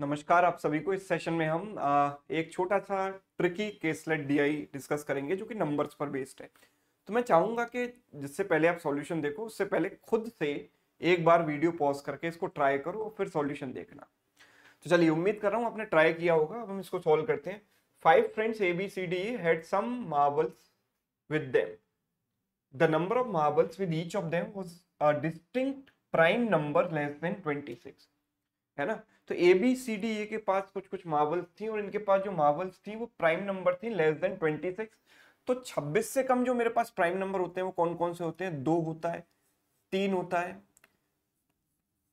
नमस्कार आप सभी को इस सेशन में हम आ, एक छोटा सा ट्रिकी केसलेट डीआई डिस्कस करेंगे जो कि नंबर्स पर बेस्ड है तो मैं चाहूंगा कि जिससे पहले आप सॉल्यूशन देखो उससे पहले खुद से एक बार वीडियो पॉज करके इसको ट्राई करो और फिर सॉल्यूशन देखना तो चलिए उम्मीद कर रहा हूँ आपने ट्राई किया होगा अब हम इसको सॉल्व करते हैं five friends A B C D had some marbles with them the number of marbles with each of them was a distinct prime number less than twenty six है ना तो ए बी सी डी ए के पास कुछ कुछ marbles थी और इनके पास जो मार्बल्स थी वो प्राइम नंबर थी लेस देन ट्वेंटी सिक्स तो छब्बीस से कम जो मेरे पास प्राइम नंबर होते हैं वो कौन कौन से होते हैं दो होता है तीन होता है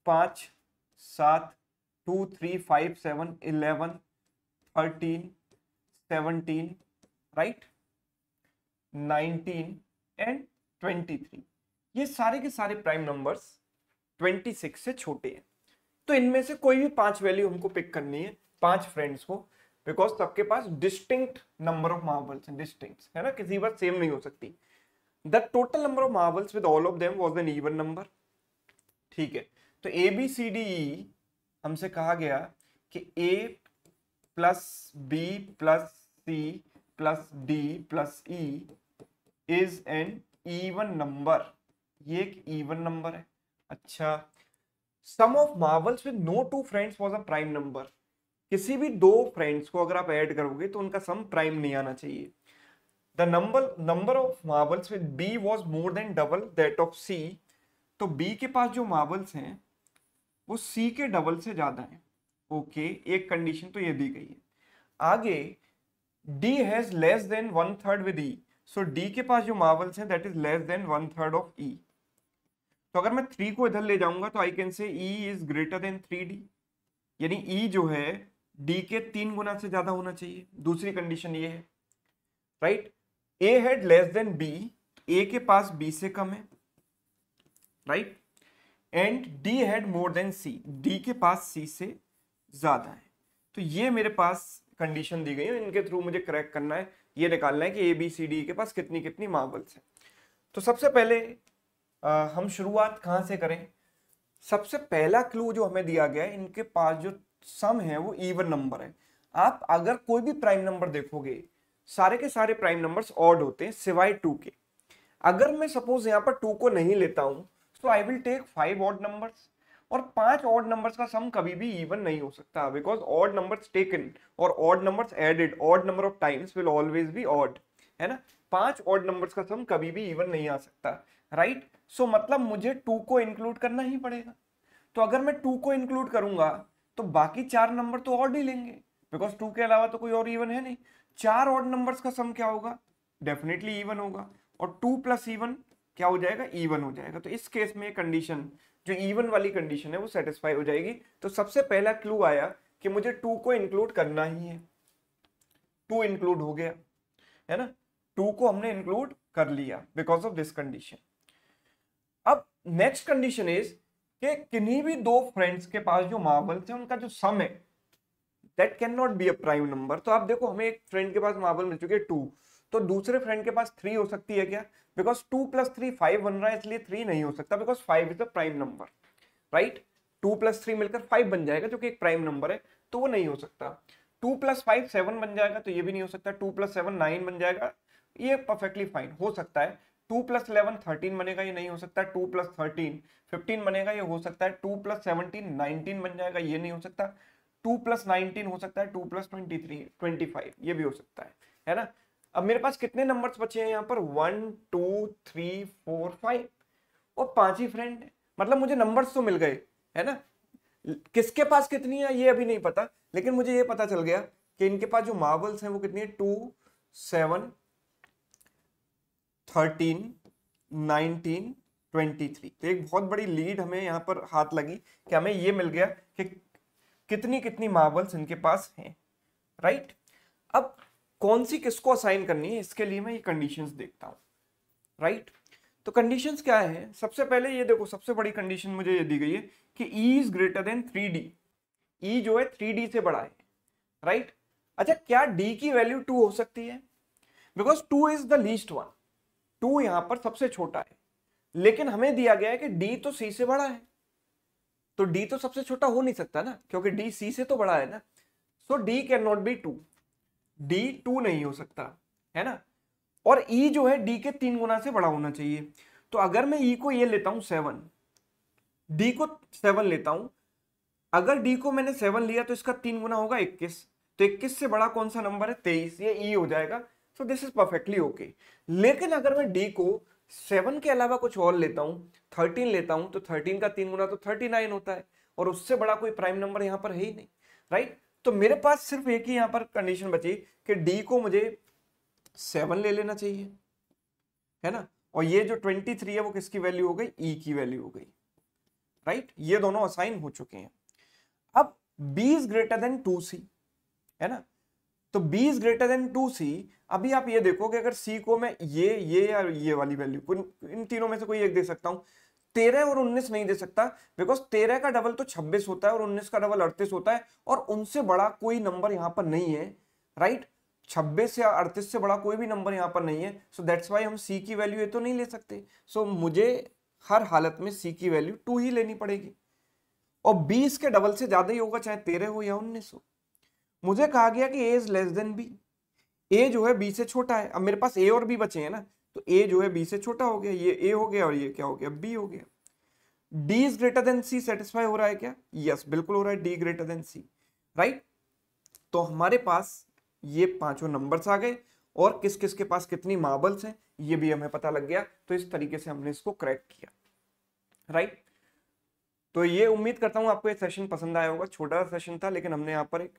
पांच सात two three five seven eleven thirteen seventeen right nineteen and twenty three ये सारे के सारे प्राइम नंबर्स ट्वेंटी सिक्स से छोटे हैं तो इनमें से कोई भी पांच वैल्यू हमको पिक करनी है पांच फ्रेंड्स को बिकॉज सबके पास डिस्टिंक्ट नंबर ऑफ मार्बल्स हैं डिस्टिंक्ट है ना किसी बात सेम नहीं हो सकती the total number of marbles with all of them was an even number ठीक है तो ए बी सी डी ई हमसे कहा गया कि A plus B plus C plus D plus E is an even number ये एक ईवन नंबर है अच्छा sum of marbles with no two friends was a prime number किसी भी दो फ्रेंड्स को अगर आप ऐड करोगे तो उनका सम प्राइम नहीं आना चाहिए the number number of marbles with B was more than double that of C तो बी के पास जो मार्बल्स हैं वो सी के डबल से ज़्यादा हैं ओके okay, एक कंडीशन तो ये दी गई है आगे D has less than one third with E so D के पास जो मार्बल्स हैं that is less than one third of E तो अगर मैं थ्री को इधर ले जाऊंगा तो I can say E is greater than three D यानी ई e जो है डी के तीन गुना से ज्यादा होना चाहिए दूसरी कंडीशन ये है right A had less than B A के पास बी से कम है right and D had more than C D के पास सी से ज्यादा है तो ये मेरे पास कंडीशन दी गई है इनके थ्रू मुझे क्रैक करना है ये निकालना है कि ए बी सी डी के पास कितनी कितनी मार्बल्स हैं तो सबसे पहले हम शुरुआत कहाँ से करें सबसे पहला क्लू जो हमें दिया गया है इनके पास जो सम है वो इवन नंबर है आप अगर कोई भी प्राइम नंबर देखोगे सारे के सारे प्राइम नंबर्स ऑड होते हैं सिवाय टू के अगर मैं सपोज यहाँ पर टू को नहीं लेता हूँ तो I will take five odd numbers और पांच ऑड नंबर्स का सम कभी भी इवन नहीं हो सकता बिकॉज ऑड नंबर्स टेकन और odd numbers added odd number of times will always be odd है ना पांच ऑड नंबर्स का सम कभी भी इवन नहीं आ सकता राइट right? सो so, मतलब मुझे टू को इंक्लूड करना ही पड़ेगा तो अगर मैं टू को इंक्लूड करूंगा तो बाकी चार नंबर तो ऑड ही लेंगे बिकॉज टू के अलावा तो कोई और इवन है नहीं चार ऑड नंबर्स का सम क्या होगा डेफिनेटली इवन होगा और टू प्लस इवन क्या हो जाएगा इवन हो जाएगा तो इस केस में कंडीशन जो इवन वाली कंडीशन है वो सेटिस्फाई हो जाएगी तो सबसे पहला क्लू आया कि मुझे टू को इंक्लूड करना ही है टू इंक्लूड हो गया है ना टू को हमने इंक्लूड कर लिया बिकॉज ऑफ दिस कंडीशन अब नेक्स्ट कंडीशन इज कि किन्हीं भी दो फ्रेंड्स के पास जो मार्बल्स है उनका जो सम है that can not be a prime number तो आप देखो हमें एक फ्रेंड के पास मार्बल मिल चुके हैं टू तो दूसरे फ्रेंड के पास थ्री हो सकती है क्या because two plus three five बन रहा है इसलिए थ्री नहीं हो सकता because five is a prime number right two plus three मिलकर फाइव बन जाएगा जो कि एक प्राइम नंबर है तो वो नहीं हो सकता टू प्लस फाइव सेवन बन जाएगा तो ये भी नहीं हो सकता टू प्लस सेवन नाइन बन जाएगा ये परफेक्टली फाइन हो सकता है टू प्लस इलेवन थर्टीन बनेगा ये नहीं हो सकता टू प्लस थर्टीन फिफ्टीन बनेगा ये हो सकता है टू प्लस सेवनटीन नाइनटीन बन जाएगा ये नहीं हो सकता टू प्लस नाइनटीन हो सकता है two plus twenty three twenty five ये भी हो सकता है है ना अब मेरे पास कितने नंबर बचे हैं यहाँ पर one two three four five और पांच ही फ्रेंड है मतलब मुझे नंबर तो मिल गए है ना किसके पास कितनी है ये अभी नहीं पता लेकिन मुझे ये पता चल गया कि इनके पास जो मार्बल्स हैं वो कितनी है two seven thirteen nineteen twenty three तो एक बहुत बड़ी लीड हमें यहाँ पर हाथ लगी कि हमें ये मिल गया कि कितनी कितनी मार्बल्स इनके पास हैं राइट अब कौन सी किसको असाइन करनी है इसके लिए मैं ये कंडीशंस देखता हूँ राइट तो कंडीशंस क्या है सबसे पहले ये देखो सबसे बड़ी कंडीशन मुझे ये दी गई है कि E is greater than three D E जो है थ्री डी से बड़ा है राइट अच्छा क्या डी की वैल्यू टू हो सकती है because two is the least one two यहां पर सबसे छोटा है लेकिन हमें दिया गया है कि डी तो सी से बड़ा है तो डी तो सबसे छोटा हो नहीं सकता ना क्योंकि डी सी से तो बड़ा है ना so D can not be two D two नहीं हो सकता है ना और ई e जो है डी के तीन गुना से बड़ा होना चाहिए तो अगर मैं ई e को ये लेता हूं सेवन डी को सेवन लेता हूं अगर डी को मैंने सेवन लिया तो इसका तीन गुना होगा इक्कीस तो इक्कीस से बड़ा कौन सा नंबर है तेईस ये ई e हो जाएगा so this is perfectly okay लेकिन अगर मैं डी को सेवन के अलावा कुछ और लेता हूँ थर्टीन लेता हूँ तो थर्टीन का तीन गुना तो थर्टी नाइन होता है और उससे बड़ा कोई प्राइम नंबर यहाँ पर है ही नहीं राइट right? तो मेरे पास सिर्फ एक ही यहाँ पर कंडीशन बची कि डी को मुझे सेवन ले लेना चाहिए है ना और ये जो ट्वेंटी थ्री है वो किसकी वैल्यू हो गई ई e की वैल्यू हो गई राइट right? ये दोनों असाइन हो चुके हैं अब B is greater than two C है ना तो b is greater than two C अभी आप ये देखो कि अगर c को मैं ये ये या ये वाली वैल्यू इन तीनों में से कोई एक दे सकता हूं तेरह और उन्नीस नहीं दे सकता बिकॉज तेरह का डबल तो छब्बीस होता है और उन्नीस का डबल अड़तीस होता है और उनसे बड़ा कोई नंबर यहां पर नहीं है राइट छब्बीस या अड़तीस से बड़ा कोई भी नंबर यहां पर नहीं है सो दैट्स वाई हम सी की वैल्यू ये तो नहीं ले सकते सो so, मुझे हर हालत में सी की वैल्यू टू ही लेनी पड़ेगी और बीस के डबल से ज्यादा ही होगा चाहे तेरह हो या उन्नीस हो मुझे कहा गया कि A is less than B A जो है बी से छोटा है अब मेरे पास ए और बी बचे हैं ना तो ए जो है बी से छोटा हो गया ये ए हो गया और ये क्या हो गया बी हो गया D is greater than C satisfy हो रहा है क्या यस yes, बिल्कुल हो रहा है D greater than C right तो हमारे पास ये पांचों नंबर्स आ गए और किस किस के पास कितनी मार्बल्स हैं ये भी हमें पता लग गया तो इस तरीके से हमने इसको क्रैक किया राइट right? तो ये उम्मीद करता हूं आपको ये सेशन पसंद आया होगा छोटा सा सेशन था लेकिन हमने यहाँ पर एक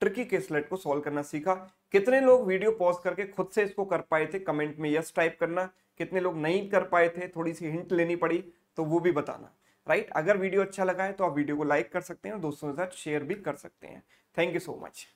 ट्रिकी केसलेट को सॉल्व करना सीखा कितने लोग वीडियो पॉज करके खुद से इसको कर पाए थे कमेंट में यस टाइप करना कितने लोग नहीं कर पाए थे थोड़ी सी हिंट लेनी पड़ी तो वो भी बताना राइट अगर वीडियो अच्छा लगा है तो आप वीडियो को लाइक कर सकते हैं और दोस्तों के साथ शेयर भी कर सकते हैं थैंक यू सो मच